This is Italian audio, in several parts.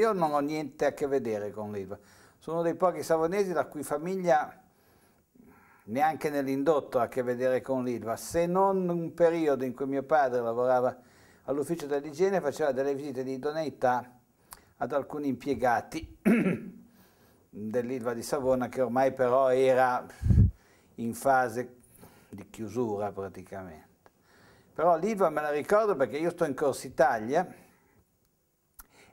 io non ho niente a che vedere con l'Ilva. Sono uno dei pochi savonesi la cui famiglia neanche nell'indotto ha a che vedere con l'Ilva, se non un periodo in cui mio padre lavorava all'ufficio dell'igiene e faceva delle visite di idoneità ad alcuni impiegati dell'Ilva di Savona che ormai però era in fase di chiusura praticamente. Però l'Ilva me la ricordo perché io sto in Corsa Italia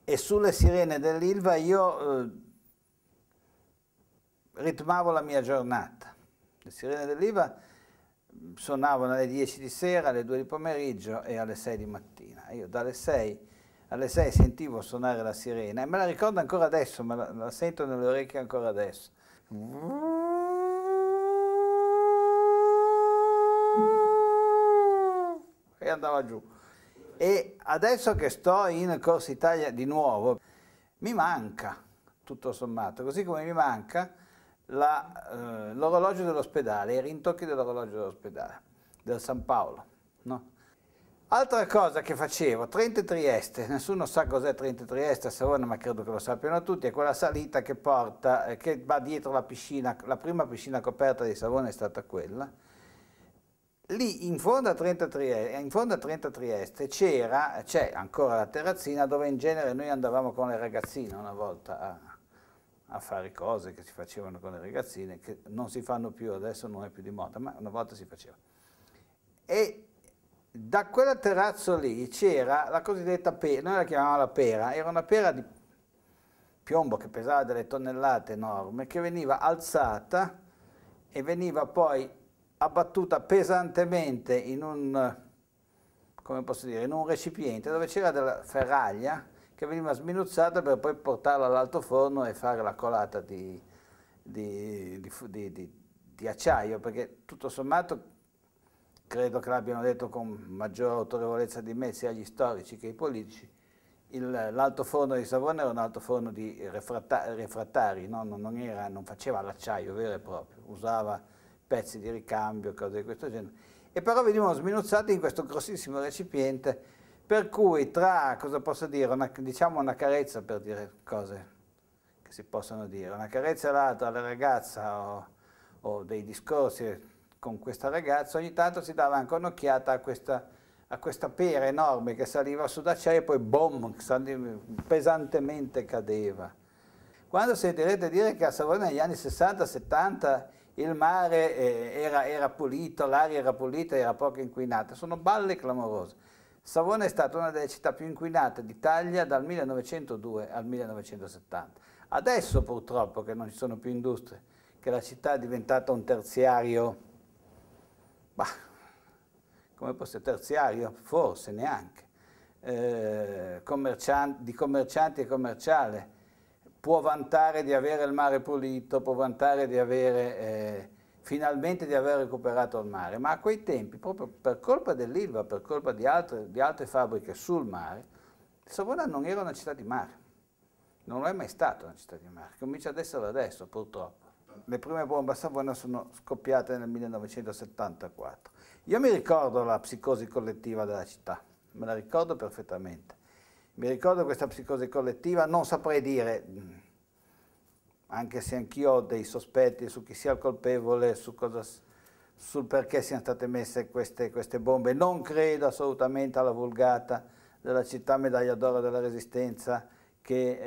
e sulle sirene dell'Ilva io eh, ritmavo la mia giornata. Le sirene dell'Ilva suonavano alle 10 di sera, alle 2 di pomeriggio e alle 6 di mattina. Io dalle 6 alle 6 sentivo suonare la sirena e me la ricordo ancora adesso, me la, la sento nelle orecchie ancora adesso. E andava giù. E adesso che sto in Corsa Italia di nuovo, mi manca, tutto sommato, così come mi manca eh, l'orologio eh, dell'ospedale, i rintocchi dell'orologio dell'ospedale, del San Paolo. No? Altra cosa che facevo, Trente Trieste, nessuno sa cos'è Trente Trieste a Savona, ma credo che lo sappiano tutti, è quella salita che porta, eh, che va dietro la piscina, la prima piscina coperta di Savona è stata quella, lì in fondo a 33, in fondo a 30 Trieste c'era, c'è ancora la terrazzina dove in genere noi andavamo con le ragazzine una volta a, a, fare cose che si facevano con le ragazzine, che non si fanno più, adesso non è più di moda, ma una volta si faceva. E da quel terrazzo lì c'era la cosiddetta pera, noi la chiamavamo la pera, era una pera di piombo che pesava delle tonnellate enorme, che veniva alzata e veniva poi abbattuta pesantemente in un, dire, in un recipiente dove c'era della ferraglia che veniva sminuzzata per poi portarla all'alto forno e fare la colata di, di, di, di acciaio, perché tutto sommato credo che l'abbiano detto con maggior autorevolezza di me sia gli storici che i politici, l'alto forno di Savona era un alto forno di refrattari, refrattari no? non, non, era, non, faceva l'acciaio vero e proprio, usava pezzi di ricambio, cose di questo genere, e però venivano sminuzzati in questo grossissimo recipiente, per cui tra, cosa posso dire, una, diciamo una carezza per dire cose che si possono dire, una carezza all'altra, alla ragazza o, o, dei discorsi con questa ragazza, ogni tanto si dava anche un'occhiata a questa, a questa pera enorme che saliva su da cielo e poi boom, pesantemente cadeva. Quando sentirete dire che a Savona negli anni 60-70 il mare eh, era, era pulito, l'aria era pulita, era poco inquinata, sono balle clamorose. Savona è stata una delle città più inquinate d'Italia dal 1902 al 1970. Adesso purtroppo che non ci sono più industrie, che la città è diventata un terziario, bah, come fosse terziario? Forse neanche, eh, commercian di commercianti e commerciale, può vantare di avere il mare pulito, può vantare di avere eh, finalmente di aver recuperato il mare, ma a quei tempi, proprio per colpa dell'Ilva, per colpa di altre, di altre fabbriche sul mare, Savona non era una città di mare, non è mai stata una città di mare, comincia ad esserlo adesso purtroppo. Le prime bombe a Savona sono scoppiate nel 1974. Io mi ricordo la psicosi collettiva della città, me la ricordo perfettamente. Mi ricordo questa psicosi collettiva, non saprei dire, mm, anche se anch'io ho dei sospetti su chi sia il colpevole, su cosa, sul perché siano state messe queste, queste bombe. Non credo assolutamente alla vulgata della città medaglia d'oro della Resistenza che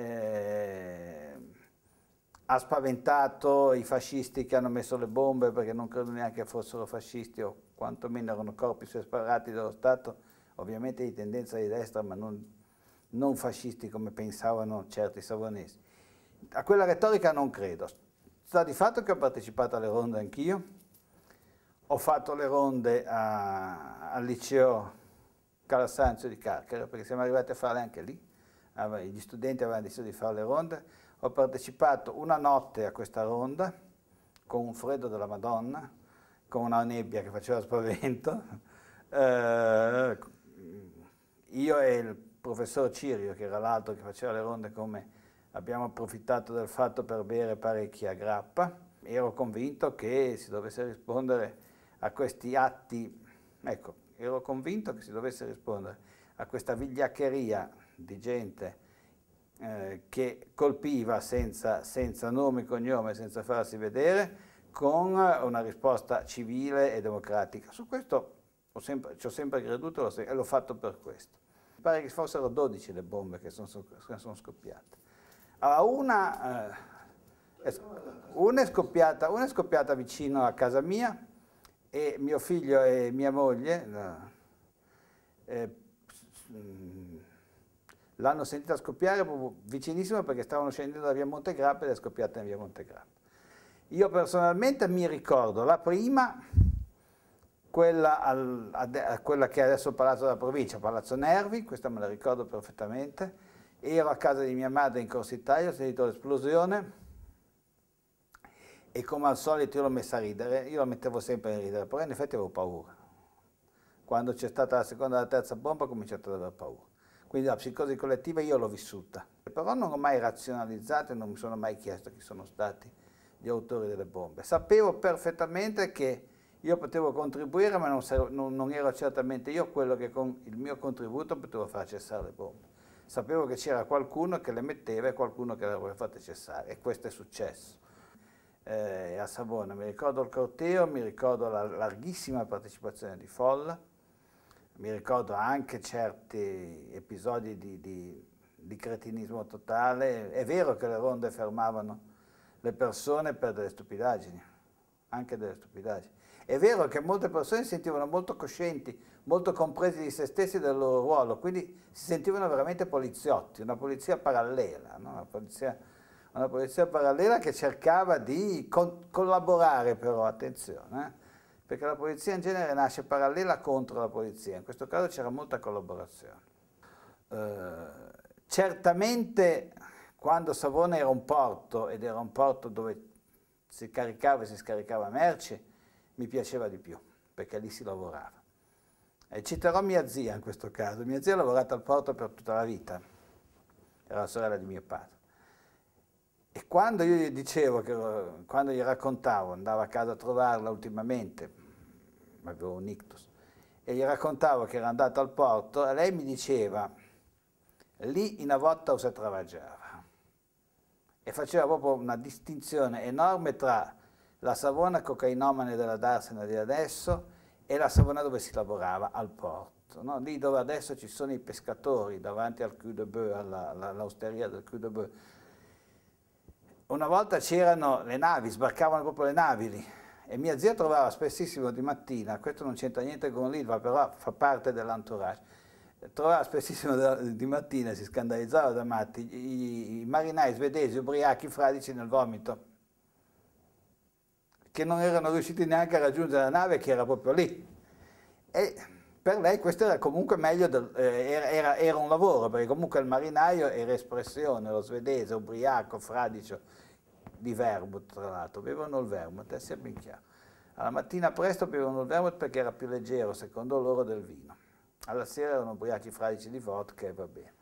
eh, ha spaventato i fascisti che hanno messo le bombe, perché non credo neanche fossero fascisti o quantomeno erano corpi separati dallo Stato, ovviamente di tendenza di destra, ma non non fascisti come pensavano certi savonesi. A quella retorica non credo. Sta di fatto che ho partecipato alle ronde anch'io, ho fatto le ronde a, al liceo Calasanzio di Carcere, perché siamo arrivati a farle anche lì, gli studenti avevano deciso di fare le ronde, ho partecipato una notte a questa ronda, con un freddo della Madonna, con una nebbia che faceva spavento, eh, ecco, io e il professor Cirio, che era l'altro che faceva le ronde come abbiamo approfittato del fatto per bere parecchia grappa, ero convinto che si dovesse rispondere a questi atti, ecco, ero convinto che si dovesse rispondere a questa vigliaccheria di gente eh, che colpiva senza, senza nome e cognome, senza farsi vedere, con una risposta civile e democratica. Su questo ho sempre, ci ho sempre creduto e l'ho fatto per questo mi pare che fossero 12 le bombe che sono, sono scoppiate. Allora, una, eh, una, è scoppiata, una, è scoppiata, vicino a casa mia e mio figlio e mia moglie eh, mm, l'hanno sentita scoppiare vicinissimo perché stavano scendendo da via Montegrappa ed è scoppiata in via Montegrappa. Io personalmente mi ricordo la prima quella, al, a, quella che è adesso il Palazzo della Provincia, Palazzo Nervi, questa me la ricordo perfettamente, ero a casa di mia madre in Corso Italia, ho sentito l'esplosione e come al solito io l'ho messa a ridere, io la mettevo sempre a ridere, però in effetti avevo paura. Quando c'è stata la seconda e la terza bomba ho cominciato ad avere paura. Quindi la psicosi collettiva io l'ho vissuta, però non ho mai razionalizzato e non mi sono mai chiesto chi sono stati gli autori delle bombe. Sapevo perfettamente che io potevo contribuire, ma non, non, non ero certamente io quello che con il mio contributo potevo far cessare le bombe. Sapevo che c'era qualcuno che le metteva e qualcuno che le aveva fatte cessare, e questo è successo. Eh, a Savona mi ricordo il corteo, mi ricordo la larghissima partecipazione di folla, mi ricordo anche certi episodi di, di, di cretinismo totale. È vero che le ronde fermavano le persone per delle stupidaggini, anche delle stupidaggini. È vero che molte persone si sentivano molto coscienti, molto compresi di se stessi e del loro ruolo, quindi si sentivano veramente poliziotti, una polizia parallela, no? una, polizia, una, polizia, parallela che cercava di co collaborare però, attenzione, eh? perché la polizia in genere nasce parallela contro la polizia, in questo caso c'era molta collaborazione. Eh, certamente quando Savona era un porto ed era un porto dove si caricava e si scaricava merci, mi piaceva di più, perché lì si lavorava. E citerò mia zia in questo caso. Mia zia ha lavorato al porto per tutta la vita, era la sorella di mio padre. E quando io gli dicevo, che, quando gli raccontavo, andavo a casa a trovarla ultimamente, avevo un ictus, e gli raccontavo che era andato al porto, e lei mi diceva, lì in volta si travaggiava. E faceva proprio una distinzione enorme tra la Savona cocainomane della Darsena di adesso e la Savona dove si lavorava al porto, no? lì dove adesso ci sono i pescatori davanti al Cue de Bœuf, all'austeria all del Cue de Bœuf. Una volta c'erano le navi, sbarcavano proprio le navi lì e mia zia trovava spessissimo di mattina, questo non c'entra niente con l'Ilva, però fa parte dell'entourage, trovava spessissimo di mattina, si scandalizzava da matti, i, i marinai svedesi ubriachi fradici nel vomito che non erano riusciti neanche a raggiungere la nave che era proprio lì. E per lei questo era comunque meglio, del, eh, era, era, un lavoro, perché comunque il marinaio era espressione, lo svedese, ubriaco, fradicio, di vermouth tra l'altro, bevono il vermouth, eh, sia ben chiaro. Alla mattina presto bevevano il vermouth perché era più leggero, secondo loro, del vino. Alla sera erano ubriachi fradici di vodka e va bene.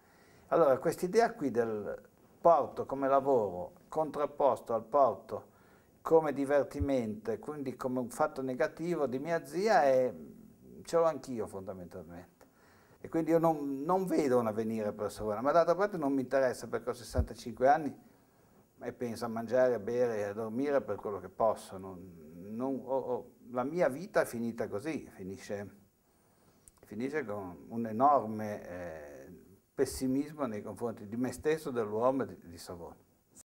Allora, quest'idea qui del porto come lavoro contrapposto al porto come divertimento, quindi come un fatto negativo di mia zia e ce l'ho anch'io fondamentalmente. E quindi io non, non vedo un avvenire per Savona, ma d'altra parte non mi interessa perché ho 65 anni e penso a mangiare, a bere e a dormire per quello che posso. Non, non, oh, oh, la mia vita è finita così, finisce, finisce con un enorme eh, pessimismo nei confronti di me stesso, dell'uomo e di, di Savona.